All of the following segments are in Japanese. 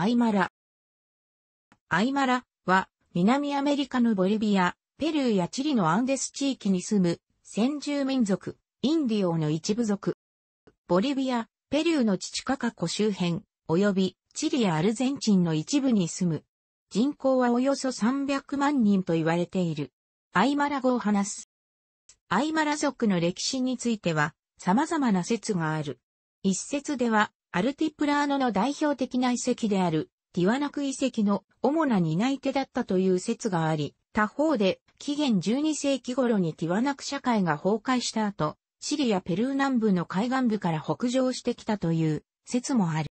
アイマラ。アイマラは南アメリカのボリビア、ペルーやチリのアンデス地域に住む先住民族、インディオの一部族。ボリビア、ペルーのチチカカ湖周辺、及びチリやアルゼンチンの一部に住む。人口はおよそ300万人と言われている。アイマラ語を話す。アイマラ族の歴史については様々な説がある。一説ではアルティプラーノの代表的な遺跡である、ティワナク遺跡の主な担い手だったという説があり、他方で、紀元12世紀頃にティワナク社会が崩壊した後、シリア・ペルー南部の海岸部から北上してきたという説もある。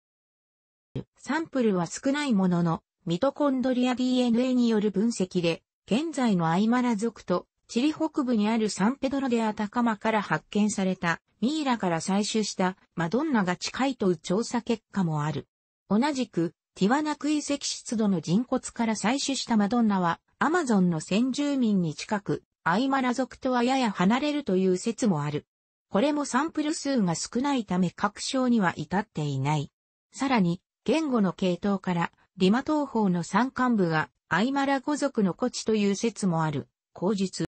サンプルは少ないものの、ミトコンドリア DNA による分析で、現在のアイマラ族とチリ北部にあるサンペドロでアタカマから発見されたミイラから採取したマドンナが近いという調査結果もある。同じくティワナク遺跡湿度の人骨から採取したマドンナはアマゾンの先住民に近くアイマラ族とはやや離れるという説もある。これもサンプル数が少ないため確証には至っていない。さらに言語の系統からリマ東方の山間部がアイマラ語族の古地という説もある。口述。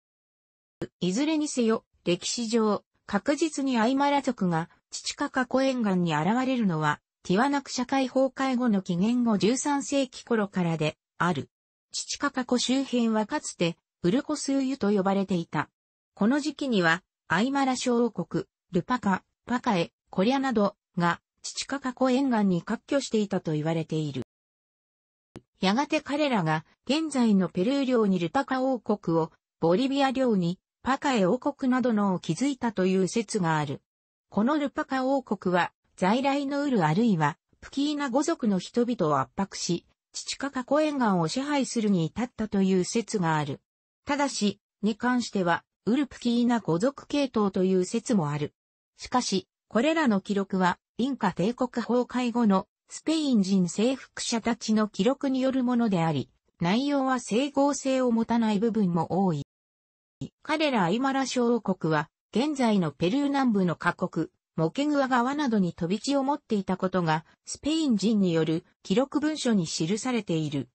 いずれにせよ、歴史上、確実にアイマラ族が、チチカカ湖沿岸に現れるのは、ティワナク社会崩壊後の紀元後13世紀頃からで、ある。チチカカ湖周辺はかつて、ウルコスユと呼ばれていた。この時期には、アイマラ小王国、ルパカ、パカエ、コリアなどが、チチカカ湖沿岸に割拠していたと言われている。やがて彼らが、現在のペルー領にルパカ王国を、ボリビア領に、パカエ王国などのを築いたという説がある。このルパカ王国は、在来のウルあるいは、プキーナ語族の人々を圧迫し、チチカカ湖沿岸を支配するに至ったという説がある。ただし、に関しては、ウルプキーナ語族系統という説もある。しかし、これらの記録は、インカ帝国崩壊後のスペイン人征服者たちの記録によるものであり、内容は整合性を持たない部分も多い。彼らアイマラ小王国は、現在のペルー南部の各国、モケグア川などに飛び地を持っていたことが、スペイン人による記録文書に記されている。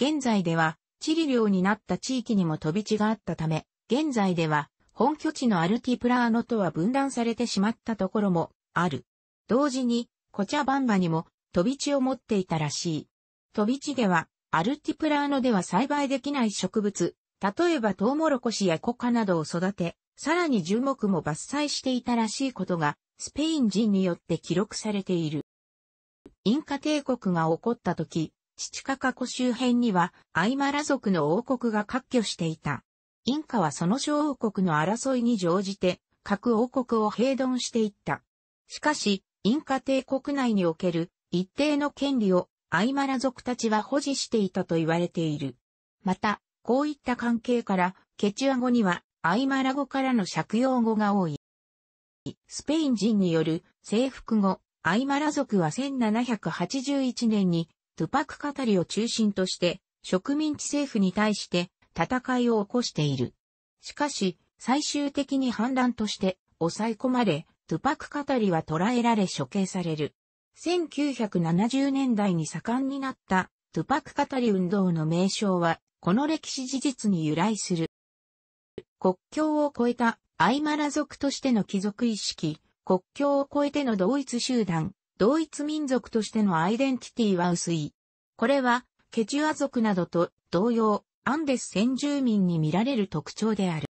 現在では、チリ領になった地域にも飛び地があったため、現在では、本拠地のアルティプラーノとは分断されてしまったところもある。同時に、コチャバンバにも飛び地を持っていたらしい。飛び地では、アルティプラーノでは栽培できない植物、例えばトウモロコシやコカなどを育て、さらに樹木も伐採していたらしいことが、スペイン人によって記録されている。インカ帝国が起こった時、チチカカ湖周辺にはアイマラ族の王国が割拠していた。インカはその小王国の争いに乗じて、各王国を併存していった。しかし、インカ帝国内における一定の権利をアイマラ族たちは保持していたと言われている。また、こういった関係から、ケチュア語にはアイマラ語からの借用語が多い。スペイン人による征服後、アイマラ族は1781年にトゥパクカタリを中心として植民地政府に対して戦いを起こしている。しかし、最終的に反乱として抑え込まれ、トゥパクカタリは捕らえられ処刑される。1970年代に盛んになったトゥパクカタリ運動の名称はこの歴史事実に由来する。国境を越えたアイマラ族としての貴族意識、国境を越えての同一集団、同一民族としてのアイデンティティは薄い。これは、ケチュア族などと同様、アンデス先住民に見られる特徴である。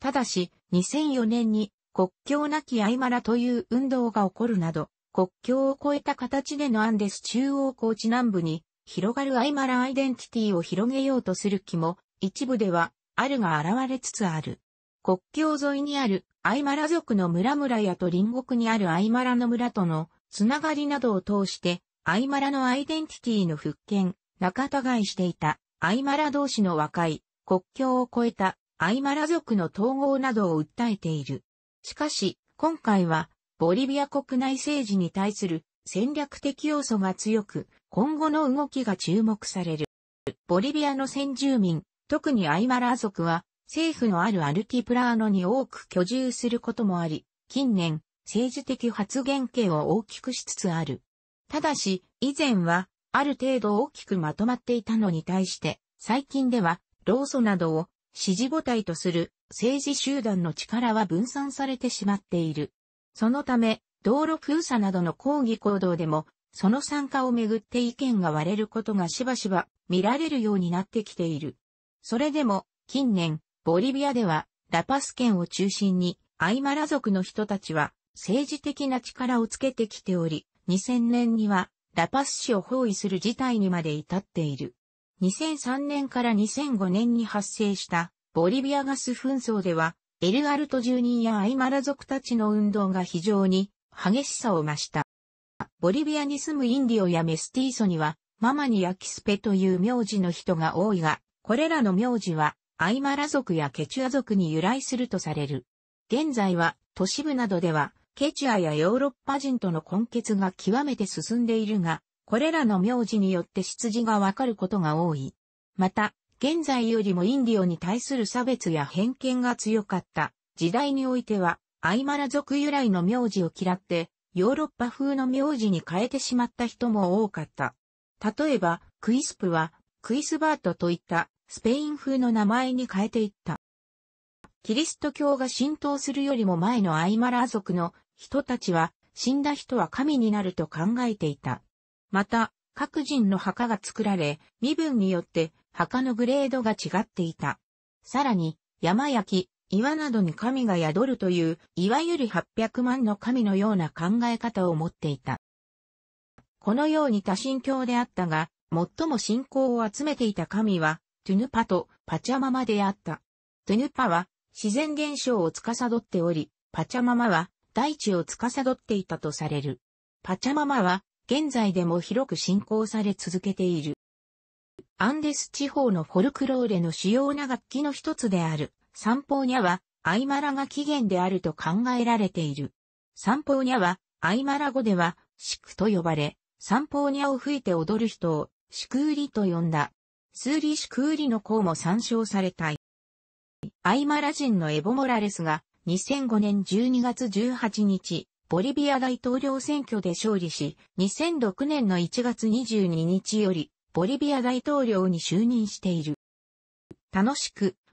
ただし、2004年に国境なきアイマラという運動が起こるなど、国境を越えた形でのアンデス中央高地南部に広がるアイマラアイデンティティを広げようとする気も、一部では、あるが現れつつある。国境沿いにあるアイマラ族の村々やと隣国にあるアイマラの村とのつながりなどを通して、アイマラのアイデンティティの復権、仲違いしていたアイマラ同士の和解、国境を越えたアイマラ族の統合などを訴えている。しかし、今回はボリビア国内政治に対する戦略的要素が強く、今後の動きが注目される。ボリビアの先住民、特にアイマラー族は、政府のあるアルティプラーノに多く居住することもあり、近年、政治的発言権を大きくしつつある。ただし、以前は、ある程度大きくまとまっていたのに対して、最近では、老祖などを支持母体とする政治集団の力は分散されてしまっている。そのため、道路封鎖などの抗議行動でもその参加をめぐって意見が割れることがしばしば見られるようになってきている。それでも、近年、ボリビアでは、ラパス県を中心に、アイマラ族の人たちは、政治的な力をつけてきており、2000年には、ラパス市を包囲する事態にまで至っている。2003年から2005年に発生した、ボリビアガス紛争では、エルアルト住人やアイマラ族たちの運動が非常に激しさを増した。ボリビアに住むインディオやメスティーソには、ママニアキスペという名字の人が多いが、これらの名字は、アイマラ族やケチュア族に由来するとされる。現在は、都市部などでは、ケチュアやヨーロッパ人との混血が極めて進んでいるが、これらの名字によって出自がわかることが多い。また、現在よりもインディオに対する差別や偏見が強かった時代においては、アイマラ族由来の名字を嫌って、ヨーロッパ風の名字に変えてしまった人も多かった。例えば、クイスプは、クイスバートといったスペイン風の名前に変えていった。キリスト教が浸透するよりも前のアイマラ族の人たちは、死んだ人は神になると考えていた。また、各人の墓が作られ、身分によって墓のグレードが違っていた。さらに、山焼き、岩などに神が宿るという、いわゆる800万の神のような考え方を持っていた。このように多神教であったが、最も信仰を集めていた神は、トゥヌパとパチャママであった。トゥヌパは自然現象を司っており、パチャママは大地を司っていたとされる。パチャママは現在でも広く信仰され続けている。アンデス地方のフォルクローレの主要な楽器の一つである三方ニャは、アイマラが起源であると考えられている。三方ニャは、アイマラ語では、シクと呼ばれ、三方ニャを吹いて踊る人を、シクーリと呼んだ。スーリーシクーリの項も参照されたい。アイマラ人のエボモラレスが、2005年12月18日、ボリビア大統領選挙で勝利し、2006年の1月22日より、ボリビア大統領に就任している。楽しく、